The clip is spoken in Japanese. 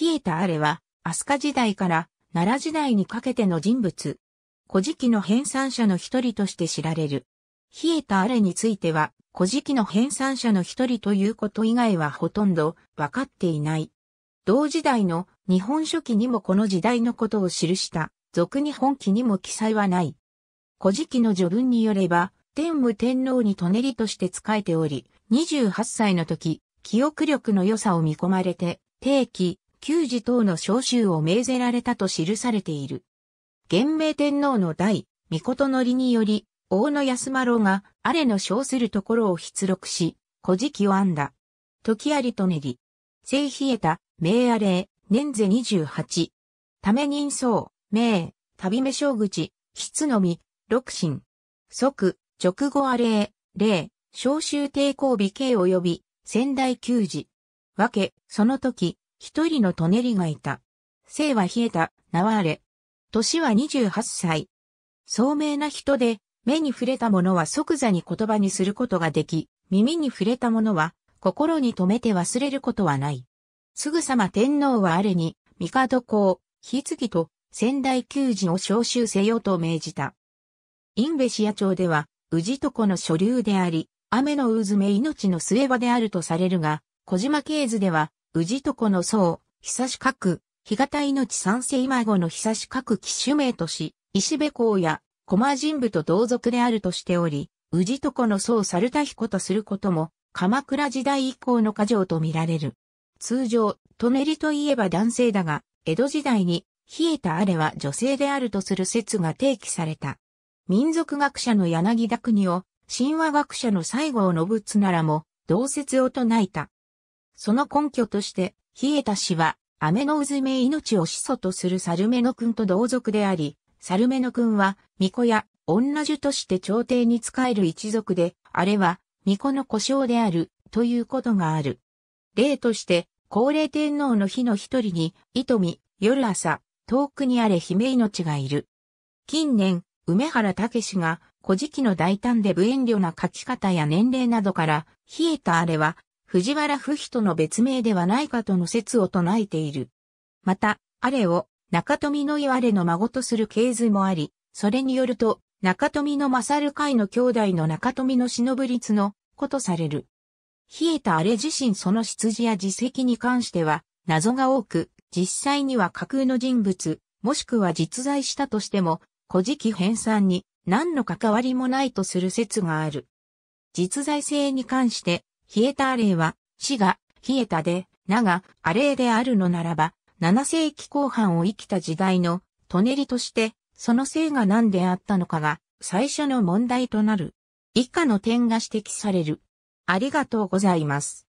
冷えたあれは、飛鳥時代から奈良時代にかけての人物。古事記の編纂者の一人として知られる。冷えたあれについては、古事記の編纂者の一人ということ以外はほとんど分かっていない。同時代の日本書紀にもこの時代のことを記した、俗日本記にも記載はない。古事記の序文によれば、天武天皇にねりとして仕えており、28歳の時、記憶力の良さを見込まれて、定期、旧寺等の召集を命ぜられたと記されている。元明天皇の代、御事の理により、大野安丸が、あれの称するところを出録し、古事記を編んだ。時ありとねり。聖冷えた、明あれ、年世十八。ため人相、明、旅目小口、筆のみ、六神。即、直後あれ、礼、召集抵抗美形及び、仙台旧寺。わけ、その時、一人のトネリがいた。生は冷えた、名はあれ。年は28歳。聡明な人で、目に触れたものは即座に言葉にすることができ、耳に触れたものは心に留めて忘れることはない。すぐさま天皇はあれに、帝公、火月と仙台球児を召集せよと命じた。インベシア朝では、氏と床の所流であり、雨の渦め命の末場であるとされるが、小島系図では、と床の僧、久しかく、日がた三世今後の久しかく騎手名とし、石部公や、駒人部と同族であるとしており、と床の僧猿田彦とすることも、鎌倉時代以降の過剰と見られる。通常、舎りといえば男性だが、江戸時代に、冷えたあれは女性であるとする説が提起された。民族学者の柳田国を、神話学者の西郷信綱らも、同説を唱えた。その根拠として、ヒエタ氏は、アメノウズメ命を始祖とするサルメノ君と同族であり、サルメノ君は、巫女や女樹として朝廷に仕える一族で、あれは、巫女の故障である、ということがある。例として、高齢天皇の日の一人に、糸見、夜朝、遠くにあれ姫命がいる。近年、梅原武が、古事記の大胆で無遠慮な書き方や年齢などから、冷えたあれは、藤原不比との別名ではないかとの説を唱えている。また、あれを中富のいわれの孫とする系図もあり、それによると、中富の勝る会の兄弟の中富の忍律のことされる。冷えたあれ自身その羊や実績に関しては、謎が多く、実際には架空の人物、もしくは実在したとしても、古事記編纂に何の関わりもないとする説がある。実在性に関して、冷えたアレイは、死が、冷えたで、名が、アレイであるのならば、7世紀後半を生きた時代の、トネリとして、その性が何であったのかが、最初の問題となる。以下の点が指摘される。ありがとうございます。